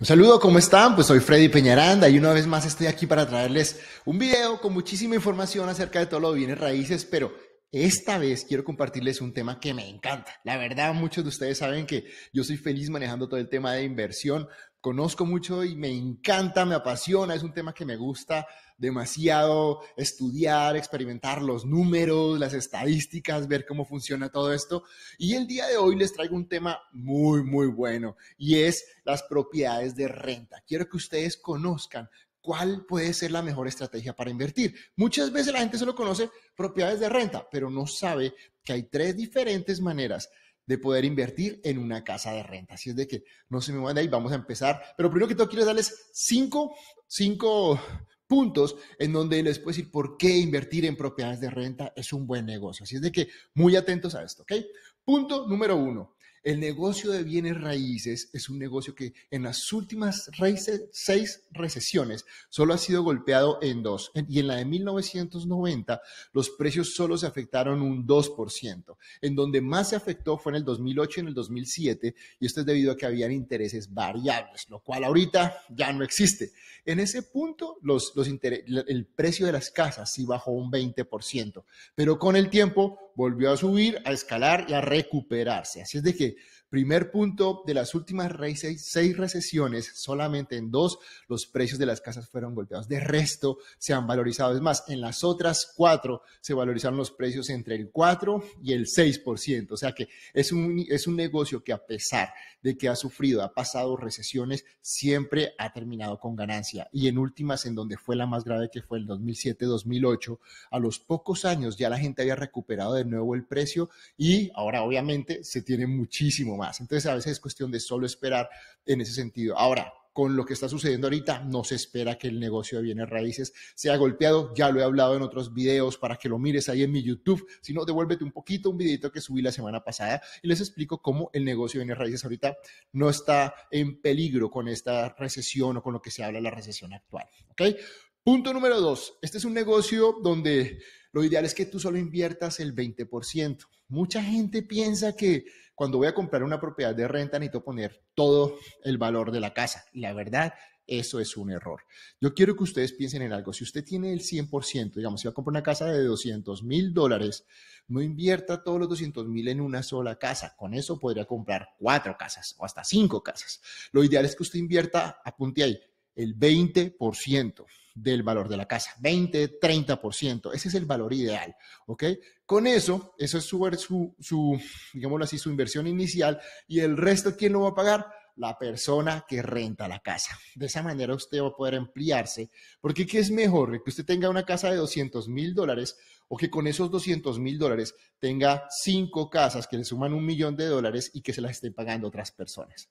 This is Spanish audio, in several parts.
Un saludo, ¿cómo están? Pues soy Freddy Peñaranda y una vez más estoy aquí para traerles un video con muchísima información acerca de todo lo de bienes raíces, pero esta vez quiero compartirles un tema que me encanta. La verdad, muchos de ustedes saben que yo soy feliz manejando todo el tema de inversión, conozco mucho y me encanta, me apasiona, es un tema que me gusta demasiado estudiar, experimentar los números, las estadísticas, ver cómo funciona todo esto. Y el día de hoy les traigo un tema muy, muy bueno y es las propiedades de renta. Quiero que ustedes conozcan cuál puede ser la mejor estrategia para invertir. Muchas veces la gente solo conoce propiedades de renta, pero no sabe que hay tres diferentes maneras de poder invertir en una casa de renta. Así es de que no se me van de ahí, vamos a empezar. Pero primero que todo quiero darles cinco, cinco puntos en donde les puedo decir por qué invertir en propiedades de renta es un buen negocio. Así es de que muy atentos a esto, ¿ok? Punto número uno, el negocio de bienes raíces es un negocio que en las últimas seis recesiones solo ha sido golpeado en dos. Y en la de 1990 los precios solo se afectaron un 2%. En donde más se afectó fue en el 2008 y en el 2007 y esto es debido a que habían intereses variables, lo cual ahorita ya no existe. En ese punto los, el precio de las casas sí bajó un 20%, pero con el tiempo volvió a subir, a escalar y a recuperarse. Así es de que Primer punto, de las últimas seis recesiones, solamente en dos los precios de las casas fueron golpeados. De resto, se han valorizado. Es más, en las otras cuatro se valorizaron los precios entre el 4 y el 6%. O sea que es un, es un negocio que a pesar de que ha sufrido, ha pasado recesiones, siempre ha terminado con ganancia. Y en últimas, en donde fue la más grave, que fue el 2007-2008, a los pocos años ya la gente había recuperado de nuevo el precio y ahora obviamente se tiene muchísimo más entonces a veces es cuestión de solo esperar en ese sentido. Ahora, con lo que está sucediendo ahorita, no se espera que el negocio de bienes raíces sea golpeado. Ya lo he hablado en otros videos para que lo mires ahí en mi YouTube. Si no, devuélvete un poquito un videito que subí la semana pasada y les explico cómo el negocio de bienes raíces ahorita no está en peligro con esta recesión o con lo que se habla de la recesión actual. Punto número dos. Este es un negocio donde lo ideal es que tú solo inviertas el 20%. Mucha gente piensa que cuando voy a comprar una propiedad de renta necesito poner todo el valor de la casa. Y La verdad, eso es un error. Yo quiero que ustedes piensen en algo. Si usted tiene el 100%, digamos, si va a comprar una casa de 200 mil dólares, no invierta todos los 200 mil en una sola casa. Con eso podría comprar cuatro casas o hasta cinco casas. Lo ideal es que usted invierta, apunte ahí, el 20% del valor de la casa, 20, 30%. Ese es el valor ideal, ¿ok? Con eso, eso es su, su, digámoslo así, su inversión inicial y el resto, ¿quién lo va a pagar? La persona que renta la casa. De esa manera usted va a poder ampliarse, porque ¿qué es mejor? Que usted tenga una casa de 200 mil dólares o que con esos 200 mil dólares tenga cinco casas que le suman un millón de dólares y que se las estén pagando otras personas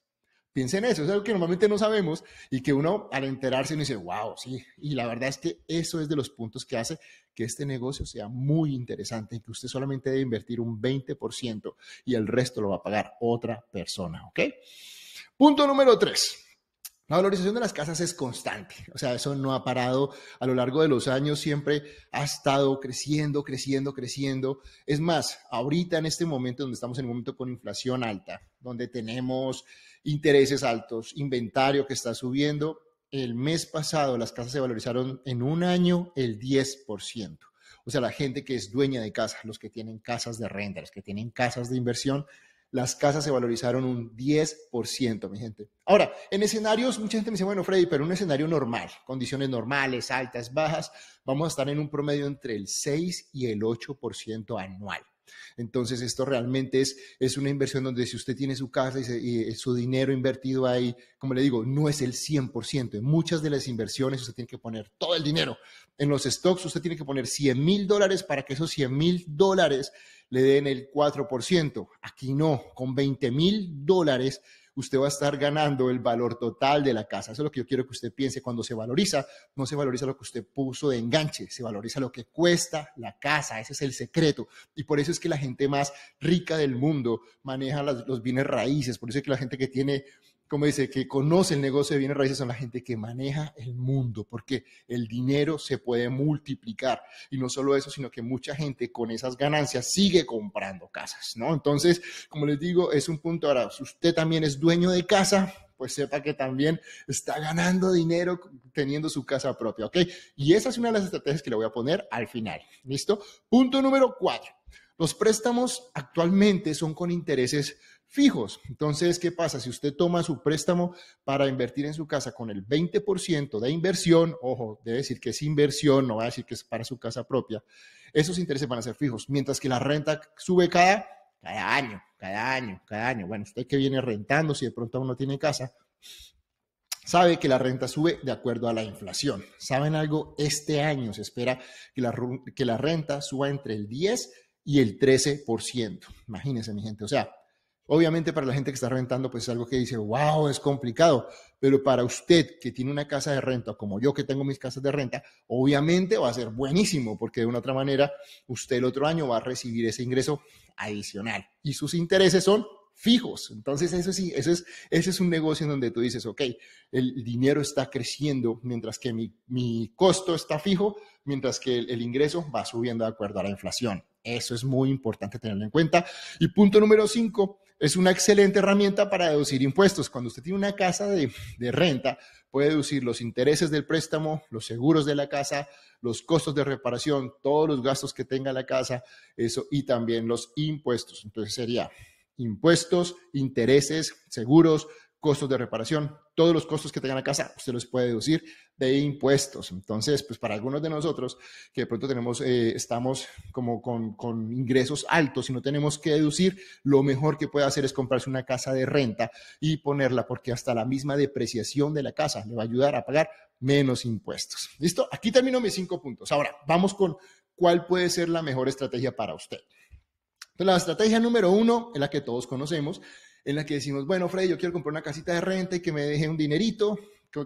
en eso, es algo que normalmente no sabemos y que uno al enterarse uno dice, wow, sí. Y la verdad es que eso es de los puntos que hace que este negocio sea muy interesante y que usted solamente debe invertir un 20% y el resto lo va a pagar otra persona, ¿ok? Punto número 3. La valorización de las casas es constante, o sea, eso no ha parado a lo largo de los años, siempre ha estado creciendo, creciendo, creciendo. Es más, ahorita en este momento donde estamos en un momento con inflación alta, donde tenemos intereses altos, inventario que está subiendo, el mes pasado las casas se valorizaron en un año el 10%. O sea, la gente que es dueña de casa, los que tienen casas de renta, los que tienen casas de inversión, las casas se valorizaron un 10%, mi gente. Ahora, en escenarios, mucha gente me dice, bueno, Freddy, pero en un escenario normal, condiciones normales, altas, bajas, vamos a estar en un promedio entre el 6 y el 8% anual. Entonces, esto realmente es, es una inversión donde si usted tiene su casa y, y, eh, su dinero invertido ahí, como le digo, no es el 100%. En muchas de las inversiones usted tiene que poner todo el dinero. En los stocks usted tiene que poner 100 mil dólares para que esos 100 mil dólares le den el 4% no, con 20 mil dólares, usted va a estar ganando el valor total de la casa. Eso es lo que yo quiero que usted piense. Cuando se valoriza, no se valoriza lo que usted puso de enganche, se valoriza lo que cuesta la casa. Ese es el secreto. Y por eso es que la gente más rica del mundo maneja los bienes raíces. Por eso es que la gente que tiene como dice, que conoce el negocio de bienes raíces son la gente que maneja el mundo, porque el dinero se puede multiplicar. Y no solo eso, sino que mucha gente con esas ganancias sigue comprando casas, ¿no? Entonces, como les digo, es un punto. Ahora, si usted también es dueño de casa, pues sepa que también está ganando dinero teniendo su casa propia, ¿ok? Y esa es una de las estrategias que le voy a poner al final, ¿listo? Punto número cuatro. Los préstamos actualmente son con intereses fijos. Entonces, ¿qué pasa? Si usted toma su préstamo para invertir en su casa con el 20% de inversión, ojo, debe decir que es inversión, no va a decir que es para su casa propia, esos intereses van a ser fijos, mientras que la renta sube cada, cada año, cada año, cada año. Bueno, usted que viene rentando, si de pronto aún no tiene casa, sabe que la renta sube de acuerdo a la inflación. ¿Saben algo? Este año se espera que la, que la renta suba entre el 10 y el 13%. Imagínense, mi gente, o sea, Obviamente para la gente que está rentando, pues es algo que dice, wow, es complicado, pero para usted que tiene una casa de renta, como yo que tengo mis casas de renta, obviamente va a ser buenísimo, porque de una otra manera usted el otro año va a recibir ese ingreso adicional y sus intereses son fijos. Entonces, eso sí, es, ese es un negocio en donde tú dices, ok, el dinero está creciendo mientras que mi, costo está fijo, mientras que el, el ingreso va subiendo de acuerdo a la inflación. Eso es muy importante tenerlo en cuenta. Y punto número cinco, es una excelente herramienta para deducir impuestos. Cuando usted tiene una casa de, renta, puede deducir los intereses del préstamo, los seguros de la casa, los costos de reparación, todos los gastos que tenga la casa, eso y también los impuestos. Entonces sería impuestos, intereses, seguros, costos de reparación, todos los costos que tenga la casa, usted pues, los puede deducir de impuestos. Entonces, pues para algunos de nosotros que de pronto tenemos, eh, estamos como con, ingresos altos y no tenemos que deducir, lo mejor que puede hacer es comprarse una casa de renta y ponerla, porque hasta la misma depreciación de la casa le va a ayudar a pagar menos impuestos. ¿Listo? Aquí termino mis cinco puntos. Ahora, vamos con cuál puede ser la mejor estrategia para usted. la estrategia número uno es la que todos conocemos en la que decimos, bueno, Freddy, yo quiero comprar una casita de renta y que me deje un dinerito,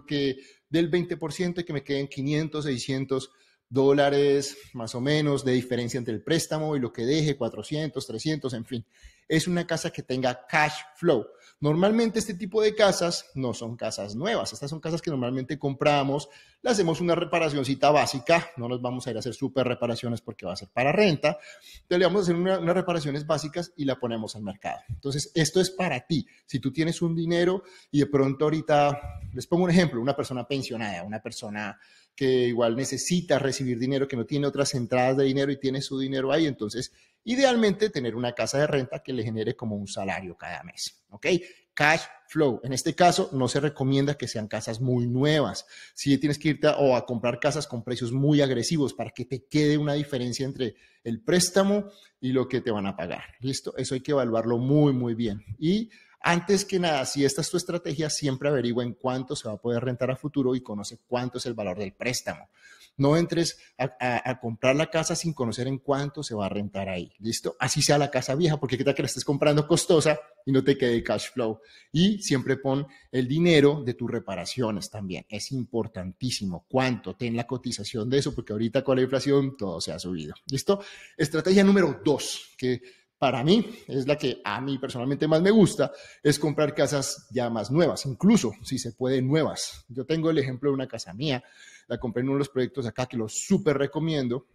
que del 20% y que me queden 500, 600 dólares más o menos de diferencia entre el préstamo y lo que deje, 400, 300, en fin es una casa que tenga cash flow. Normalmente este tipo de casas no son casas nuevas, estas son casas que normalmente compramos, le hacemos una reparacioncita básica, no nos vamos a ir a hacer super reparaciones porque va a ser para renta, entonces le vamos a hacer unas reparaciones básicas y la ponemos al mercado. Entonces esto es para ti, si tú tienes un dinero y de pronto ahorita, les pongo un ejemplo, una persona pensionada, una persona que igual necesita recibir dinero, que no tiene otras entradas de dinero y tiene su dinero ahí. Entonces, idealmente tener una casa de renta que le genere como un salario cada mes. ¿Ok? Cash flow. En este caso, no se recomienda que sean casas muy nuevas. Si tienes que irte o a comprar casas con precios muy agresivos para que te quede una diferencia entre el préstamo y lo que te van a pagar. ¿Listo? Eso hay que evaluarlo muy, muy bien. Y antes que nada, si esta es tu estrategia, siempre averigua en cuánto se va a poder rentar a futuro y conoce cuánto es el valor del préstamo. No entres a, comprar la casa sin conocer en cuánto se va a rentar ahí. ¿Listo? Así sea la casa vieja, porque qué tal que la estés comprando costosa y no te quede cash flow. Y siempre pon el dinero de tus reparaciones también. Es importantísimo. ¿Cuánto? Ten la cotización de eso, porque ahorita con la inflación todo se ha subido. ¿Listo? Estrategia número dos, que para mí, es la que a mí personalmente más me gusta, es comprar casas ya más nuevas, incluso si se puede nuevas. Yo tengo el ejemplo de una casa mía, la compré en uno de los proyectos acá que lo súper recomiendo.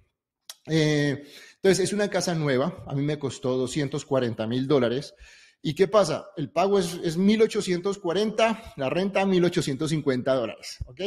Eh, entonces, es una casa nueva, a mí me costó 240 mil dólares. ¿Y qué pasa? El pago es, es 1.840, la renta 1.850 dólares, ¿ok?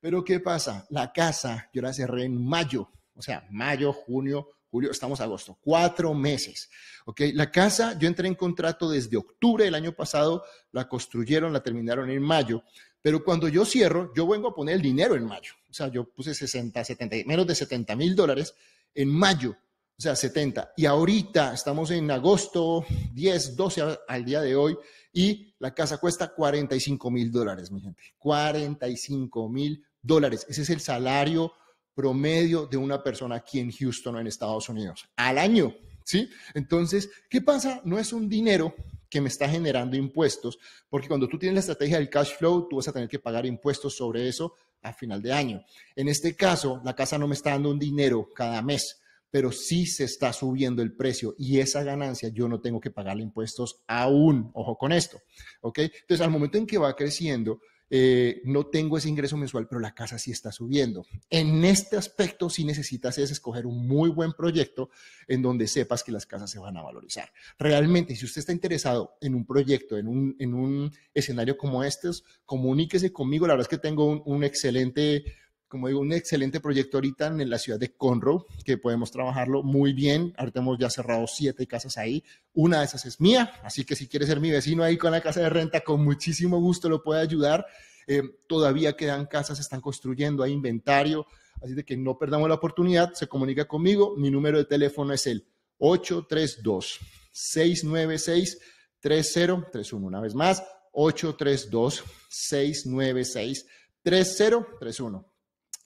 Pero ¿qué pasa? La casa yo la cerré en mayo, o sea, mayo, junio, julio, estamos en agosto, cuatro meses. ¿ok? La casa, yo entré en contrato desde octubre del año pasado, la construyeron, la terminaron en mayo, pero cuando yo cierro, yo vengo a poner el dinero en mayo. O sea, yo puse 60, 70, menos de 70 mil dólares en mayo, o sea, 70. Y ahorita estamos en agosto 10, 12 al día de hoy, y la casa cuesta 45 mil dólares, mi gente. 45 mil dólares. Ese es el salario promedio de una persona aquí en Houston o en Estados Unidos al año. ¿Sí? Entonces, ¿qué pasa? No es un dinero que me está generando impuestos, porque cuando tú tienes la estrategia del cash flow, tú vas a tener que pagar impuestos sobre eso a final de año. En este caso, la casa no me está dando un dinero cada mes, pero sí se está subiendo el precio y esa ganancia yo no tengo que pagarle impuestos aún. Ojo con esto, ¿ok? Entonces, al momento en que va creciendo, eh, no tengo ese ingreso mensual, pero la casa sí está subiendo. En este aspecto si necesitas es escoger un muy buen proyecto en donde sepas que las casas se van a valorizar. Realmente, si usted está interesado en un proyecto, en un, en un escenario como este, comuníquese conmigo. La verdad es que tengo un, un excelente como digo, un excelente proyecto ahorita en la ciudad de Conroe, que podemos trabajarlo muy bien. Ahorita hemos ya cerrado siete casas ahí. Una de esas es mía, así que si quiere ser mi vecino ahí con la casa de renta, con muchísimo gusto lo puede ayudar. Eh, todavía quedan casas, están construyendo, hay inventario, así que no perdamos la oportunidad, se comunica conmigo, mi número de teléfono es el 832-696-3031, una vez más, 832-696-3031.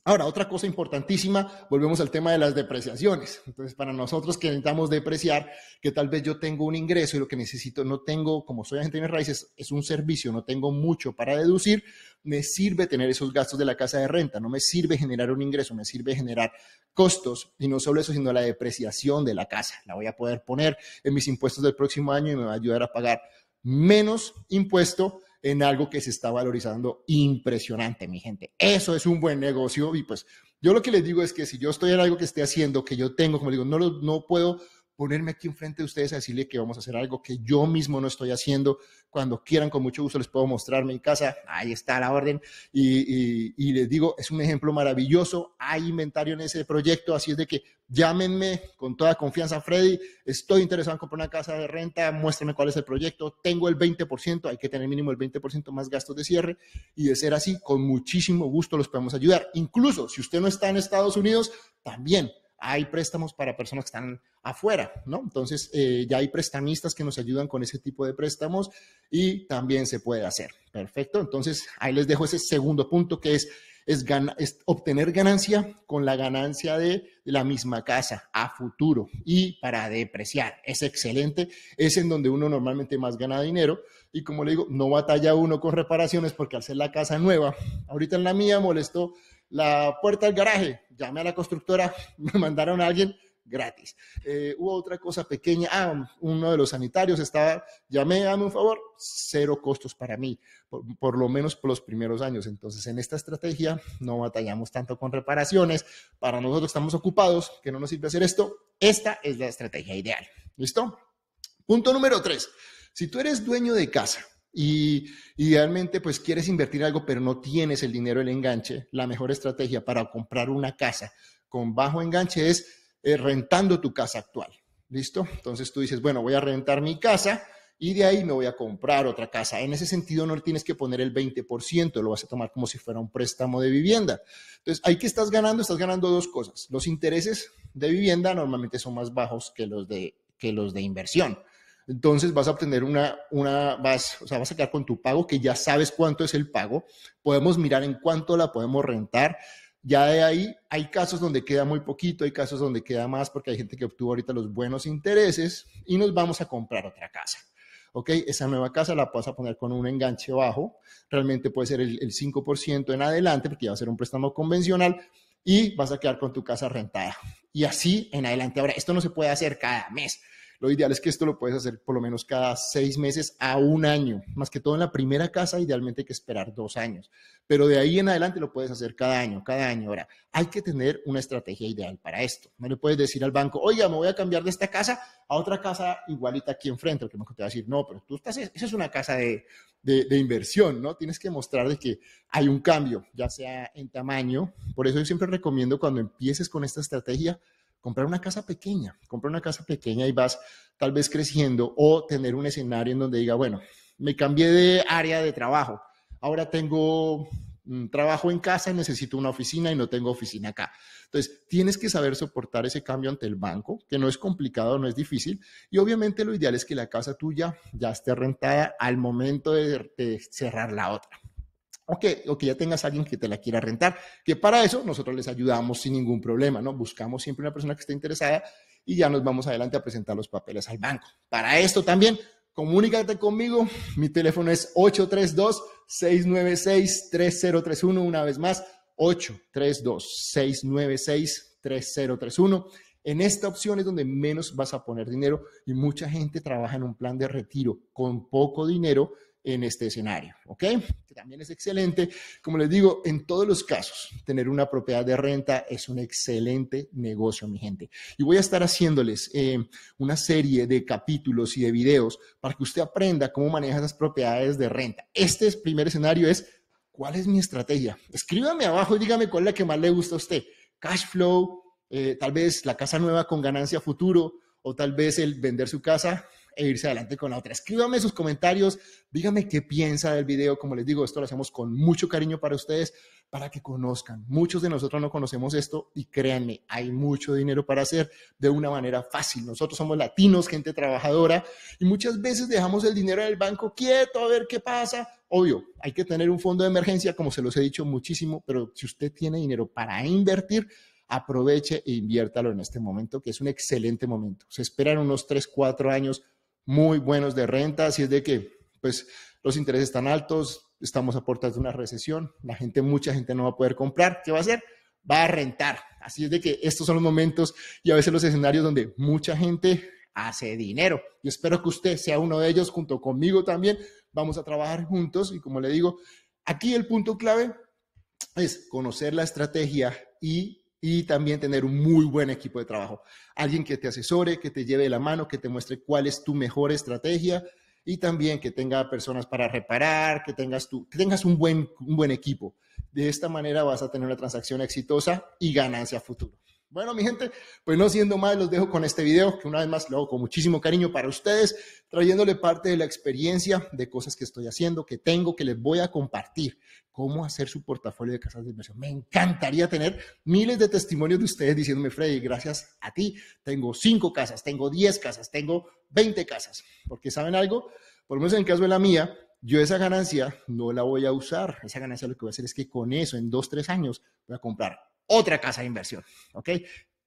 Ahora, otra cosa importantísima, volvemos al tema de las depreciaciones. Entonces, para nosotros que necesitamos depreciar, que tal vez yo tengo un ingreso y lo que necesito, no tengo, como soy agente de raíces, es un servicio, no tengo mucho para deducir, me sirve tener esos gastos de la casa de renta, no me sirve generar un ingreso, me sirve generar costos y no solo eso, sino la depreciación de la casa. La voy a poder poner en mis impuestos del próximo año y me va a ayudar a pagar menos impuesto en algo que se está valorizando impresionante, mi gente. Eso es un buen negocio y pues yo lo que les digo es que si yo estoy en algo que esté haciendo, que yo tengo, como digo, no, no puedo ponerme aquí enfrente de ustedes a decirle que vamos a hacer algo que yo mismo no estoy haciendo. Cuando quieran, con mucho gusto les puedo mostrar mi casa. Ahí está la orden. Y, les digo, es un ejemplo maravilloso. Hay inventario en ese proyecto, así es de que llámenme con toda confianza, Freddy. Estoy interesado en comprar una casa de renta. Muéstrame cuál es el proyecto. Tengo el 20%, hay que tener mínimo el 20% más gastos de cierre. Y de ser así, con muchísimo gusto los podemos ayudar. Incluso si usted no está en Estados Unidos, también hay préstamos para personas que están afuera, ¿no? Entonces, eh, ya hay prestamistas que nos ayudan con ese tipo de préstamos y también se puede hacer. Perfecto. Entonces, ahí les dejo ese segundo punto que es, obtener ganancia con la ganancia de, de la misma casa a futuro y para depreciar. Es excelente. Es en donde uno normalmente más gana dinero. Y como le digo, no batalla uno con reparaciones porque al ser la casa nueva, ahorita en la mía molestó la puerta del garaje, llamé a la constructora, me mandaron a alguien gratis. Eh, hubo otra cosa pequeña, ah, uno de los sanitarios estaba, llamé, dame un favor, cero costos para mí, por, por, lo menos por los primeros años. Entonces, en esta estrategia no batallamos tanto con reparaciones, para nosotros estamos ocupados, que no nos sirve hacer esto, esta es la estrategia ideal. ¿Listo? Punto número tres, si tú eres dueño de casa, y idealmente, pues quieres invertir algo, pero no tienes el dinero el enganche. La mejor estrategia para comprar una casa con bajo enganche es eh, rentando tu casa actual. ¿Listo? Entonces tú dices, bueno, voy a rentar mi casa y de ahí me voy a comprar otra casa. En ese sentido no tienes que poner el 20%, lo vas a tomar como si fuera un préstamo de vivienda. Entonces, ahí que estás ganando, estás ganando dos cosas. Los intereses de vivienda normalmente son más bajos que los que los de inversión. Entonces vas a obtener una, una vas, o sea, vas a quedar con tu pago que ya sabes cuánto es el pago. Podemos mirar en cuánto la podemos rentar. Ya de ahí hay casos donde queda muy poquito, hay casos donde queda más porque hay gente que obtuvo ahorita los buenos intereses y nos vamos a comprar otra casa. ¿ok? Esa nueva casa la vas a poner con un enganche bajo, realmente puede ser el, el 5% en adelante, porque ya va a ser un préstamo convencional, y vas a quedar con tu casa rentada. Y así en adelante. Ahora, esto no se puede hacer cada mes, lo ideal es que esto lo puedes hacer por lo menos cada seis meses a un año. Más que todo en la primera casa, idealmente hay que esperar dos años. Pero de ahí en adelante lo puedes hacer cada año, cada año. Ahora, hay que tener una estrategia ideal para esto. No le puedes decir al banco, oiga, me voy a cambiar de esta casa a otra casa igualita aquí enfrente. El que te va a decir, no, pero tú estás, esa es una casa de, inversión, ¿no? Tienes que mostrar de que hay un cambio, ya sea en tamaño. Por eso yo siempre recomiendo cuando empieces con esta estrategia, comprar una casa pequeña, comprar una casa pequeña y vas tal vez creciendo o tener un escenario en donde diga, bueno, me cambié de área de trabajo, ahora tengo mm, trabajo en casa y necesito una oficina y no tengo oficina acá. Entonces, tienes que saber soportar ese cambio ante el banco, que no es complicado, no es difícil. Y obviamente lo ideal es que la casa tuya ya esté rentada al momento de cerrar la otra o que, ya tengas alguien que te la quiera rentar, que para eso nosotros les ayudamos sin ningún problema, ¿no? Buscamos siempre una persona que esté interesada y ya nos vamos adelante a presentar los papeles al banco. Para esto también, comunícate conmigo, mi teléfono es 832-696-3031, una vez más, 832-696-3031. En esta opción es donde menos vas a poner dinero y mucha gente trabaja en un plan de retiro con poco dinero en este escenario, ¿ok? también es excelente. Como les digo, en todos los casos, tener una propiedad de renta es un excelente negocio, mi gente. Y voy a estar haciéndoles eh, una serie de capítulos y de videos para que usted aprenda cómo maneja esas propiedades de renta. Este es primer escenario es, ¿cuál es mi estrategia? Escríbame abajo y dígame cuál es la que más le gusta a usted. Cash flow, eh, tal vez la casa nueva con ganancia futuro, o tal vez el vender su casa e irse adelante con la otra. Escríbame sus comentarios, dígame qué piensa del video. Como les digo, esto lo hacemos con mucho cariño para ustedes, para que conozcan. Muchos de nosotros no conocemos esto y créanme, hay mucho dinero para hacer de una manera fácil. Nosotros somos latinos, gente trabajadora y muchas veces dejamos el dinero del banco quieto a ver qué pasa. Obvio, hay que tener un fondo de emergencia, como se los he dicho muchísimo, pero si usted tiene dinero para invertir, aproveche e inviértalo en este momento, que es un excelente momento. Se esperan unos 3, 4 años muy buenos de renta, así es de que pues los intereses están altos, estamos a puertas de una recesión, la gente, mucha gente no va a poder comprar, ¿qué va a hacer? Va a rentar. Así es de que estos son los momentos y a veces los escenarios donde mucha gente hace dinero. Y espero que usted sea uno de ellos junto conmigo también. Vamos a trabajar juntos y como le digo, aquí el punto clave es conocer la estrategia y y también tener un muy buen equipo de trabajo. Alguien que te asesore, que te lleve la mano, que te muestre cuál es tu mejor estrategia y también que tenga personas para reparar, que tengas, tu, tengas un, buen, un buen equipo. De esta manera vas a tener una transacción exitosa y ganancia a futuro. Bueno, mi gente, pues no siendo más, los dejo con este video que una vez más lo hago con muchísimo cariño para ustedes, trayéndole parte de la experiencia de cosas que estoy haciendo, que tengo, que les voy a compartir, cómo hacer su portafolio de casas de inversión. Me encantaría tener miles de testimonios de ustedes diciéndome, Freddy, gracias a ti, tengo cinco casas, tengo diez casas, tengo veinte casas, porque saben algo, por lo menos en el caso de la mía, yo esa ganancia no la voy a usar, esa ganancia lo que voy a hacer es que con eso en dos, tres años voy a comprar otra casa de inversión, ¿ok?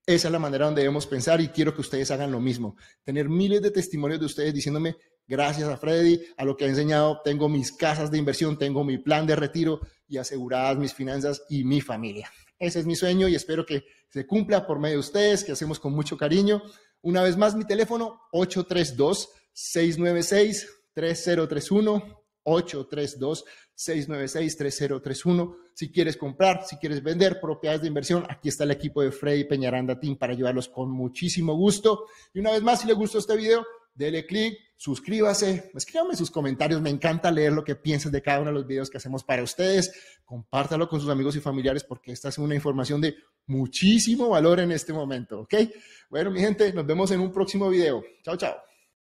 Esa es la manera donde debemos pensar y quiero que ustedes hagan lo mismo. Tener miles de testimonios de ustedes diciéndome, gracias a Freddy, a lo que ha enseñado, tengo mis casas de inversión, tengo mi plan de retiro y aseguradas mis finanzas y mi familia. Ese es mi sueño y espero que se cumpla por medio de ustedes, que hacemos con mucho cariño. Una vez más, mi teléfono 832-696-3031. 832-696-3031. Si quieres comprar, si quieres vender propiedades de inversión, aquí está el equipo de Freddy Peñaranda Team para ayudarlos con muchísimo gusto. Y una vez más, si le gustó este video, dele click, suscríbase, escríbame sus comentarios, me encanta leer lo que piensas de cada uno de los videos que hacemos para ustedes, compártalo con sus amigos y familiares porque esta es una información de muchísimo valor en este momento, Bueno, mi gente, nos vemos en un próximo video. Chao, chao.